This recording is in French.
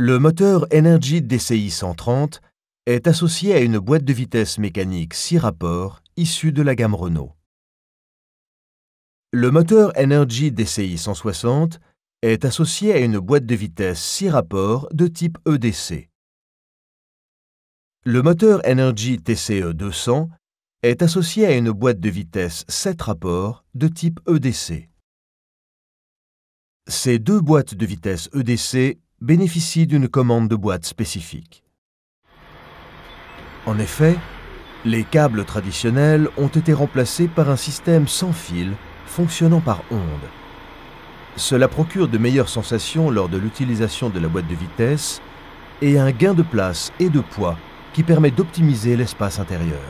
Le moteur Energy DCI 130 est associé à une boîte de vitesse mécanique 6 rapports issue de la gamme Renault. Le moteur Energy DCI 160 est associé à une boîte de vitesse 6 rapports de type EDC. Le moteur Energy TCE e 200 est associé à une boîte de vitesse 7 rapports de type EDC. Ces deux boîtes de vitesse EDC bénéficie d'une commande de boîte spécifique. En effet, les câbles traditionnels ont été remplacés par un système sans fil fonctionnant par ondes. Cela procure de meilleures sensations lors de l'utilisation de la boîte de vitesse et un gain de place et de poids qui permet d'optimiser l'espace intérieur.